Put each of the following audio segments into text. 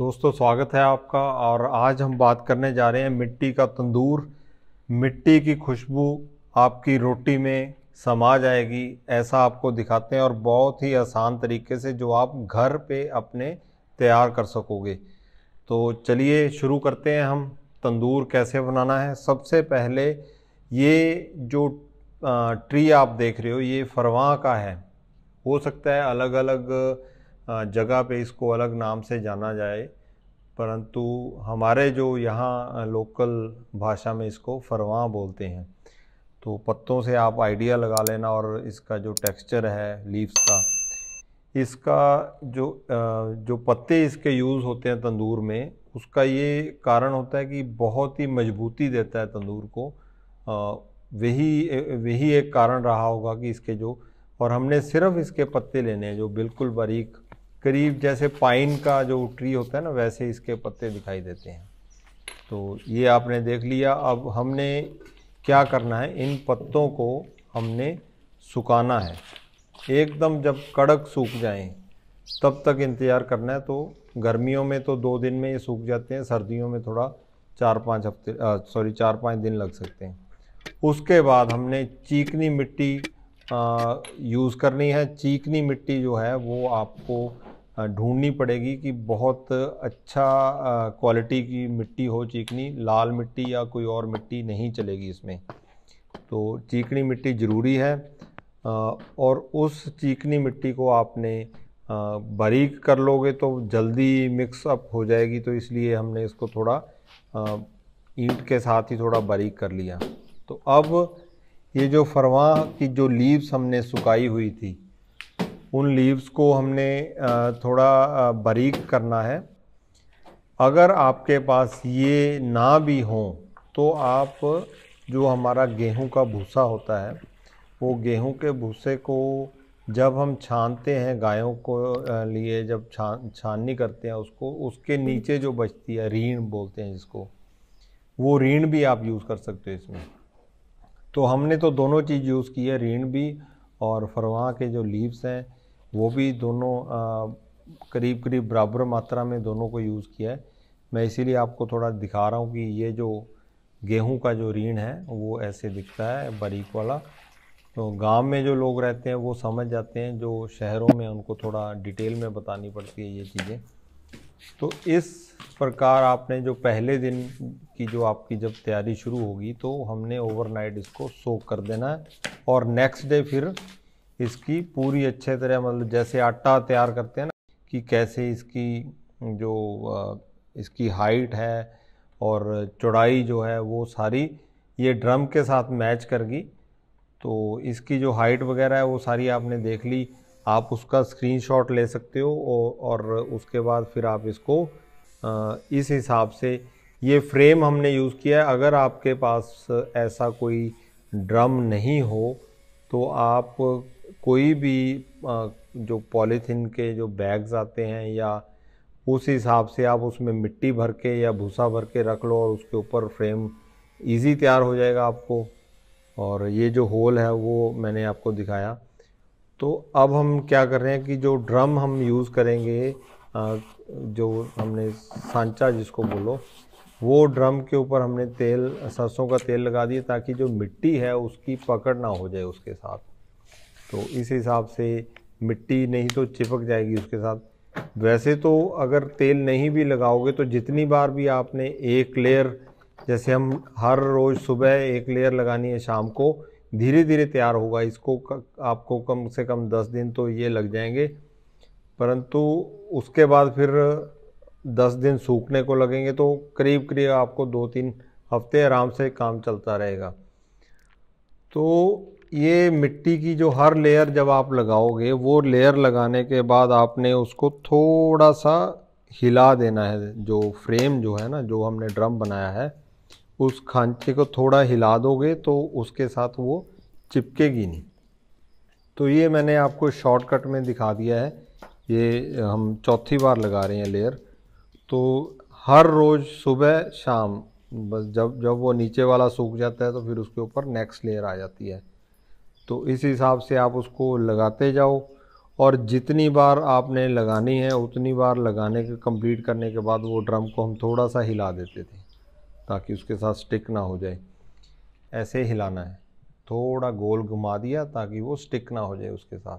दोस्तों स्वागत है आपका और आज हम बात करने जा रहे हैं मिट्टी का तंदूर मिट्टी की खुशबू आपकी रोटी में समा जाएगी ऐसा आपको दिखाते हैं और बहुत ही आसान तरीके से जो आप घर पे अपने तैयार कर सकोगे तो चलिए शुरू करते हैं हम तंदूर कैसे बनाना है सबसे पहले ये जो ट्री आप देख रहे हो ये फरवा का है हो सकता है अलग अलग जगह पे इसको अलग नाम से जाना जाए परंतु हमारे जो यहाँ लोकल भाषा में इसको फरवा बोलते हैं तो पत्तों से आप आइडिया लगा लेना और इसका जो टेक्सचर है लीव्स का इसका जो जो पत्ते इसके यूज़ होते हैं तंदूर में उसका ये कारण होता है कि बहुत ही मजबूती देता है तंदूर को वही वही एक कारण रहा होगा कि इसके जो और हमने सिर्फ इसके पत्ते लेने हैं जो बिल्कुल बारीक करीब जैसे पाइन का जो ट्री होता है ना वैसे इसके पत्ते दिखाई देते हैं तो ये आपने देख लिया अब हमने क्या करना है इन पत्तों को हमने सुखाना है एकदम जब कड़क सूख जाएं तब तक इंतज़ार करना है तो गर्मियों में तो दो दिन में ये सूख जाते हैं सर्दियों में थोड़ा चार पाँच हफ्ते सॉरी चार पाँच दिन लग सकते हैं उसके बाद हमने चीकनी मिट्टी यूज़ करनी है चीकनी मिट्टी जो है वो आपको ढूंढनी पड़ेगी कि बहुत अच्छा क्वालिटी की मिट्टी हो चीकनी लाल मिट्टी या कोई और मिट्टी नहीं चलेगी इसमें तो चीकनी मिट्टी ज़रूरी है और उस चीकनी मिट्टी को आपने बारीक कर लोगे तो जल्दी मिक्स अप हो जाएगी तो इसलिए हमने इसको थोड़ा ईंट के साथ ही थोड़ा बारीक कर लिया तो अब ये जो फरवा की जो लीव्स हमने सुखाई हुई थी उन लीव्स को हमने थोड़ा बारीक करना है अगर आपके पास ये ना भी हों तो आप जो हमारा गेहूं का भूसा होता है वो गेहूं के भूसे को जब हम छानते हैं गायों को लिए जब छान छाननी करते हैं उसको उसके नीचे जो बचती है रीण बोलते हैं जिसको वो रीण भी आप यूज़ कर सकते हो इसमें तो हमने तो दोनों चीज़ यूज़ की है रीण भी और फरवा के जो लीव्स हैं वो भी दोनों करीब करीब बराबर मात्रा में दोनों को यूज़ किया है मैं इसीलिए आपको थोड़ा दिखा रहा हूँ कि ये जो गेहूं का जो ऋण है वो ऐसे दिखता है बारीक वाला तो गांव में जो लोग रहते हैं वो समझ जाते हैं जो शहरों में उनको थोड़ा डिटेल में बतानी पड़ती है ये चीज़ें तो इस प्रकार आपने जो पहले दिन की जो आपकी जब तैयारी शुरू होगी तो हमने ओवरनाइट इसको सोक कर देना है और नेक्स्ट डे फिर इसकी पूरी अच्छे तरह मतलब जैसे आटा तैयार करते हैं ना कि कैसे इसकी जो इसकी हाइट है और चौड़ाई जो है वो सारी ये ड्रम के साथ मैच करगी तो इसकी जो हाइट वगैरह है वो सारी आपने देख ली आप उसका स्क्रीनशॉट ले सकते हो और उसके बाद फिर आप इसको इस हिसाब से ये फ्रेम हमने यूज़ किया है अगर आपके पास ऐसा कोई ड्रम नहीं हो तो आप कोई भी जो पॉलीथीन के जो बैग्स आते हैं या उस हिसाब से आप उसमें मिट्टी भर के या भूसा भर के रख लो और उसके ऊपर फ्रेम इजी तैयार हो जाएगा आपको और ये जो होल है वो मैंने आपको दिखाया तो अब हम क्या कर रहे हैं कि जो ड्रम हम यूज़ करेंगे जो हमने सांचा जिसको बोलो वो ड्रम के ऊपर हमने तेल सरसों का तेल लगा दिया ताकि जो मिट्टी है उसकी पकड़ ना हो जाए उसके साथ तो इस हिसाब से मिट्टी नहीं तो चिपक जाएगी उसके साथ वैसे तो अगर तेल नहीं भी लगाओगे तो जितनी बार भी आपने एक लेयर जैसे हम हर रोज़ सुबह एक लेयर लगानी है शाम को धीरे धीरे तैयार होगा इसको आपको कम से कम दस दिन तो ये लग जाएंगे परंतु उसके बाद फिर दस दिन सूखने को लगेंगे तो करीब करीब आपको दो तीन हफ्ते आराम से काम चलता रहेगा तो ये मिट्टी की जो हर लेयर जब आप लगाओगे वो लेयर लगाने के बाद आपने उसको थोड़ा सा हिला देना है जो फ्रेम जो है ना जो हमने ड्रम बनाया है उस खांचे को थोड़ा हिला दोगे तो उसके साथ वो चिपकेगी नहीं तो ये मैंने आपको शॉर्टकट में दिखा दिया है ये हम चौथी बार लगा रहे हैं लेयर तो हर रोज़ सुबह शाम बस जब जब वो नीचे वाला सूख जाता है तो फिर उसके ऊपर नेक्स्ट लेयर आ जाती है तो इस हिसाब से आप उसको लगाते जाओ और जितनी बार आपने लगानी है उतनी बार लगाने के कंप्लीट करने के बाद वो ड्रम को हम थोड़ा सा हिला देते थे ताकि उसके साथ स्टिक ना हो जाए ऐसे हिलाना है थोड़ा गोल घुमा दिया ताकि वो स्टिक ना हो जाए उसके साथ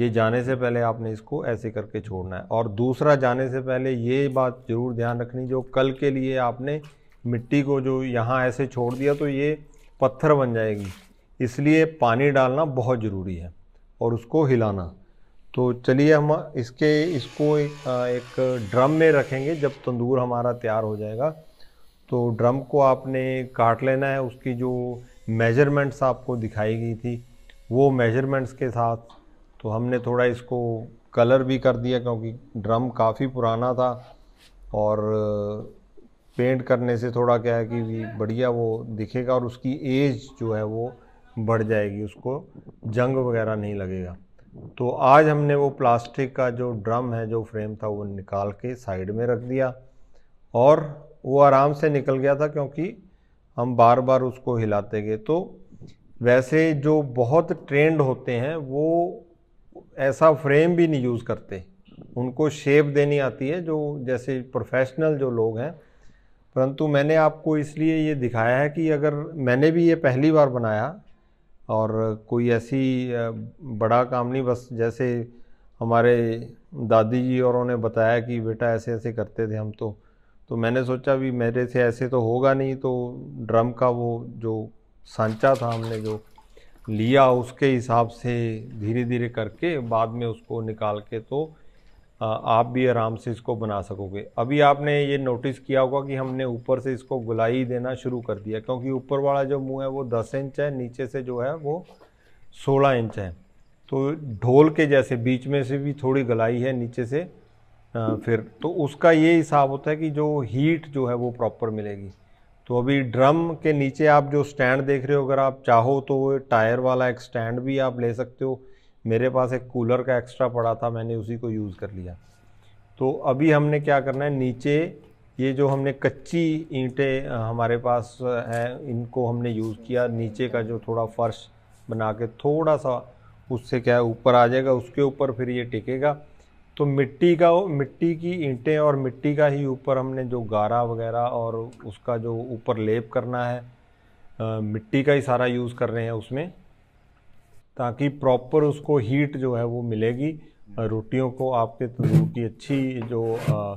ये जाने से पहले आपने इसको ऐसे करके छोड़ना है और दूसरा जाने से पहले ये बात ज़रूर ध्यान रखनी जो कल के लिए आपने मिट्टी को जो यहाँ ऐसे छोड़ दिया तो ये पत्थर बन जाएगी इसलिए पानी डालना बहुत ज़रूरी है और उसको हिलाना तो चलिए हम इसके इसको एक ड्रम में रखेंगे जब तंदूर हमारा तैयार हो जाएगा तो ड्रम को आपने काट लेना है उसकी जो मेजरमेंट्स आपको दिखाई गई थी वो मेजरमेंट्स के साथ तो हमने थोड़ा इसको कलर भी कर दिया क्योंकि ड्रम काफ़ी पुराना था और पेंट करने से थोड़ा क्या है कि बढ़िया वो दिखेगा और उसकी एज जो है वो बढ़ जाएगी उसको जंग वगैरह नहीं लगेगा तो आज हमने वो प्लास्टिक का जो ड्रम है जो फ्रेम था वो निकाल के साइड में रख दिया और वो आराम से निकल गया था क्योंकि हम बार बार उसको हिलाते गए तो वैसे जो बहुत ट्रेंड होते हैं वो ऐसा फ्रेम भी नहीं यूज़ करते उनको शेप देनी आती है जो जैसे प्रोफेशनल जो लोग हैं परंतु मैंने आपको इसलिए ये दिखाया है कि अगर मैंने भी ये पहली बार बनाया और कोई ऐसी बड़ा काम नहीं बस जैसे हमारे दादी जी और उन्होंने बताया कि बेटा ऐसे ऐसे करते थे हम तो तो मैंने सोचा भी मेरे से ऐसे तो होगा नहीं तो ड्रम का वो जो सांचा था हमने जो लिया उसके हिसाब से धीरे धीरे करके बाद में उसको निकाल के तो आप भी आराम से इसको बना सकोगे अभी आपने ये नोटिस किया होगा कि हमने ऊपर से इसको गुलाई देना शुरू कर दिया क्योंकि ऊपर वाला जो मुंह है वो दस इंच है नीचे से जो है वो सोलह इंच है तो ढोल के जैसे बीच में से भी थोड़ी गलाई है नीचे से फिर तो उसका ये हिसाब होता है कि जो हीट जो है वो प्रॉपर मिलेगी तो अभी ड्रम के नीचे आप जो स्टैंड देख रहे हो अगर आप चाहो तो टायर वाला एक स्टैंड भी आप ले सकते हो मेरे पास एक कूलर का एक्स्ट्रा पड़ा था मैंने उसी को यूज़ कर लिया तो अभी हमने क्या करना है नीचे ये जो हमने कच्ची ईंटें हमारे पास हैं इनको हमने यूज़ किया नीचे का जो थोड़ा फर्श बना के थोड़ा सा उससे क्या है ऊपर आ जाएगा उसके ऊपर फिर ये टिकेगा तो मिट्टी का मिट्टी की ईंटें और मिट्टी का ही ऊपर हमने जो गारा वगैरह और उसका जो ऊपर लेप करना है आ, मिट्टी का ही सारा यूज़ कर रहे हैं उसमें ताकि प्रॉपर उसको हीट जो है वो मिलेगी रोटियों को आपके तंदूर तो की अच्छी जो आ,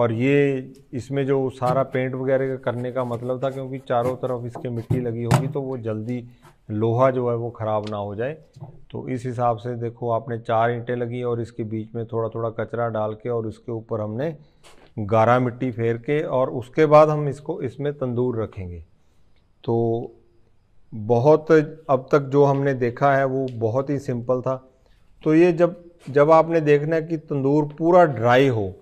और ये इसमें जो सारा पेंट वगैरह करने का मतलब था क्योंकि चारों तरफ इसके मिट्टी लगी होगी तो वो जल्दी लोहा जो है वो ख़राब ना हो जाए तो इस हिसाब से देखो आपने चार ईंटें लगी और इसके बीच में थोड़ा थोड़ा कचरा डाल के और उसके ऊपर हमने गारा मिट्टी फेर के और उसके बाद हम इसको इसमें तंदूर रखेंगे तो बहुत अब तक जो हमने देखा है वो बहुत ही सिंपल था तो ये जब जब आपने देखना है कि तंदूर पूरा ड्राई हो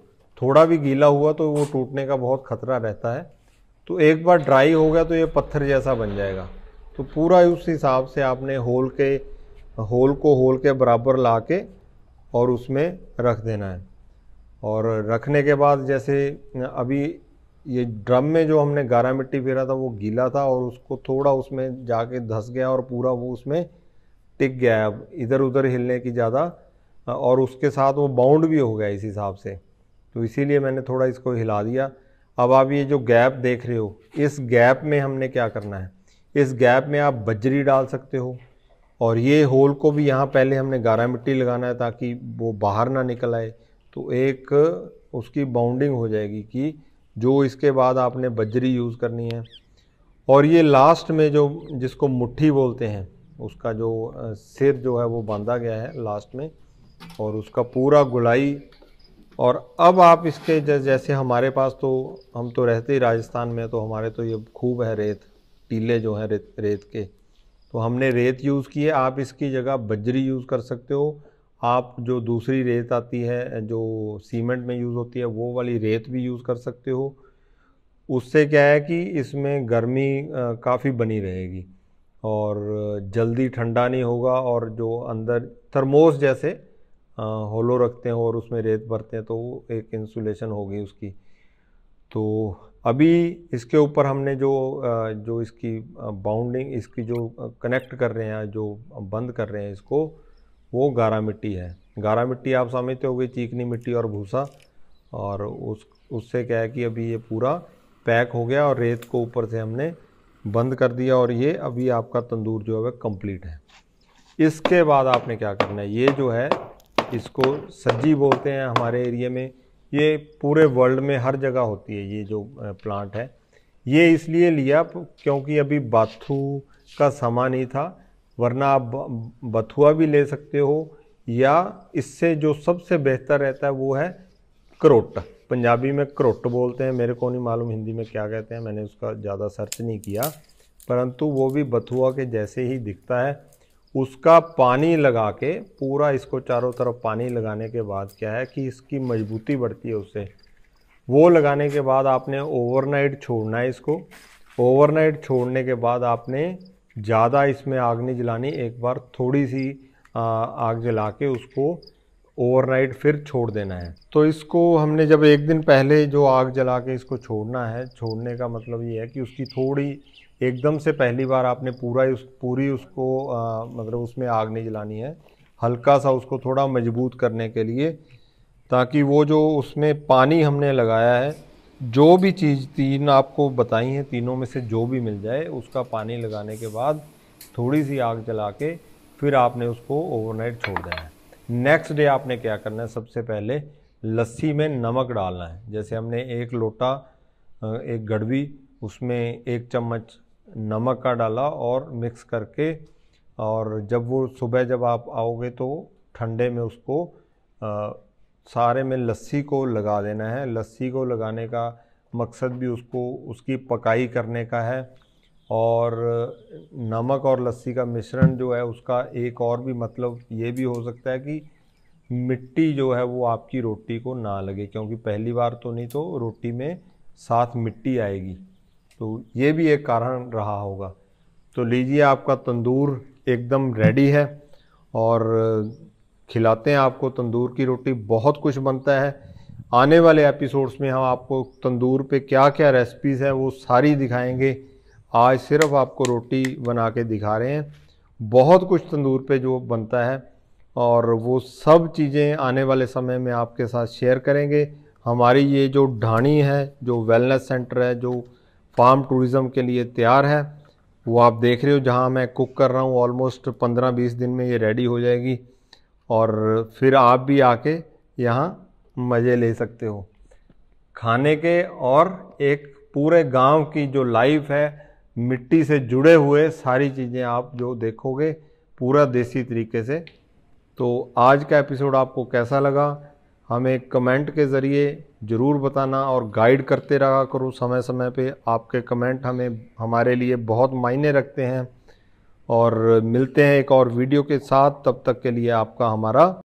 थोड़ा भी गीला हुआ तो वो टूटने का बहुत ख़तरा रहता है तो एक बार ड्राई हो गया तो ये पत्थर जैसा बन जाएगा तो पूरा उस हिसाब से आपने होल के होल को होल के बराबर ला के और उसमें रख देना है और रखने के बाद जैसे अभी ये ड्रम में जो हमने गारा मिट्टी फेरा था वो गीला था और उसको थोड़ा उसमें जाके धस गया और पूरा वो उसमें टिक गया अब इधर उधर हिलने की ज़्यादा और उसके साथ वो बाउंड भी हो गया इस हिसाब से तो इसीलिए मैंने थोड़ा इसको हिला दिया अब आप ये जो गैप देख रहे हो इस गैप में हमने क्या करना है इस गैप में आप बजरी डाल सकते हो और ये होल को भी यहाँ पहले हमने गारा मिट्टी लगाना है ताकि वो बाहर ना निकल आए तो एक उसकी बाउंडिंग हो जाएगी कि जो इसके बाद आपने बजरी यूज़ करनी है और ये लास्ट में जो जिसको मुट्ठी बोलते हैं उसका जो सिर जो है वो बांधा गया है लास्ट में और उसका पूरा गुलाई और अब आप इसके जैसे हमारे पास तो हम तो रहते ही राजस्थान में तो हमारे तो ये खूब है रेत टीले जो हैं रेत रेत के तो हमने रेत यूज़ की है आप इसकी जगह बजरी यूज़ कर सकते हो आप जो दूसरी रेत आती है जो सीमेंट में यूज़ होती है वो वाली रेत भी यूज़ कर सकते हो उससे क्या है कि इसमें गर्मी काफ़ी बनी रहेगी और जल्दी ठंडा नहीं होगा और जो अंदर थर्मोस जैसे होलो रखते हैं और उसमें रेत भरते हैं तो एक इंसुलेशन होगी उसकी तो अभी इसके ऊपर हमने जो जो इसकी बाउंडिंग इसकी जो कनेक्ट कर रहे हैं जो बंद कर रहे हैं इसको वो गारा मिट्टी है गारा मिट्टी आप समझते हो चीकनी मिट्टी और भूसा और उस उससे क्या है कि अभी ये पूरा पैक हो गया और रेत को ऊपर से हमने बंद कर दिया और ये अभी आपका तंदूर जो है वह कंप्लीट है इसके बाद आपने क्या करना है ये जो है इसको सज्जी बोलते हैं हमारे एरिए में ये पूरे वर्ल्ड में हर जगह होती है ये जो प्लांट है ये इसलिए लिया क्योंकि अभी बाथू का समा नहीं था वरना आप बथुआ भी ले सकते हो या इससे जो सबसे बेहतर रहता है वो है करोट पंजाबी में करोट बोलते हैं मेरे को नहीं मालूम हिंदी में क्या कहते हैं मैंने उसका ज़्यादा सर्च नहीं किया परंतु वो भी बथुआ के जैसे ही दिखता है उसका पानी लगा के पूरा इसको चारों तरफ पानी लगाने के बाद क्या है कि इसकी मजबूती बढ़ती है उससे वो लगाने के बाद आपने ओवरनाइट छोड़ना है इसको ओवरनाइट छोड़ने के बाद आपने ज़्यादा इसमें आग नहीं जलानी एक बार थोड़ी सी आग जला के उसको ओवरनाइट फिर छोड़ देना है तो इसको हमने जब एक दिन पहले जो आग जला के इसको छोड़ना है छोड़ने का मतलब ये है कि उसकी थोड़ी एकदम से पहली बार आपने पूरा उस पूरी उसको आ, मतलब उसमें आग नहीं जलानी है हल्का सा उसको थोड़ा मजबूत करने के लिए ताकि वो जो उसमें पानी हमने लगाया है जो भी चीज़ तीन आपको बताई हैं तीनों में से जो भी मिल जाए उसका पानी लगाने के बाद थोड़ी सी आग जला के फिर आपने उसको ओवरनाइट छोड़ देना है नेक्स्ट डे आपने क्या करना है सबसे पहले लस्सी में नमक डालना है जैसे हमने एक लोटा एक गड़वी उसमें एक चम्मच नमक का डाला और मिक्स करके और जब वो सुबह जब आप आओगे तो ठंडे में उसको आ, सारे में लस्सी को लगा देना है लस्सी को लगाने का मकसद भी उसको उसकी पकाई करने का है और नमक और लस्सी का मिश्रण जो है उसका एक और भी मतलब ये भी हो सकता है कि मिट्टी जो है वो आपकी रोटी को ना लगे क्योंकि पहली बार तो नहीं तो रोटी में साथ मिट्टी आएगी तो ये भी एक कारण रहा होगा तो लीजिए आपका तंदूर एकदम रेडी है और खिलाते हैं आपको तंदूर की रोटी बहुत कुछ बनता है आने वाले एपिसोड्स में हम आपको तंदूर पे क्या क्या रेसिपीज़ हैं वो सारी दिखाएंगे आज सिर्फ आपको रोटी बना के दिखा रहे हैं बहुत कुछ तंदूर पे जो बनता है और वो सब चीज़ें आने वाले समय में आपके साथ शेयर करेंगे हमारी ये जो ढाणी है जो वेलनेस सेंटर है जो पाम टूरिज़म के लिए तैयार है वो आप देख रहे हो जहाँ मैं कुक कर रहा हूँ ऑलमोस्ट पंद्रह बीस दिन में ये रेडी हो जाएगी और फिर आप भी आके यहाँ मज़े ले सकते हो खाने के और एक पूरे गांव की जो लाइफ है मिट्टी से जुड़े हुए सारी चीज़ें आप जो देखोगे पूरा देसी तरीके से तो आज का एपिसोड आपको कैसा लगा हमें कमेंट के ज़रिए ज़रूर बताना और गाइड करते रहा करो समय समय पे आपके कमेंट हमें हमारे लिए बहुत मायने रखते हैं और मिलते हैं एक और वीडियो के साथ तब तक के लिए आपका हमारा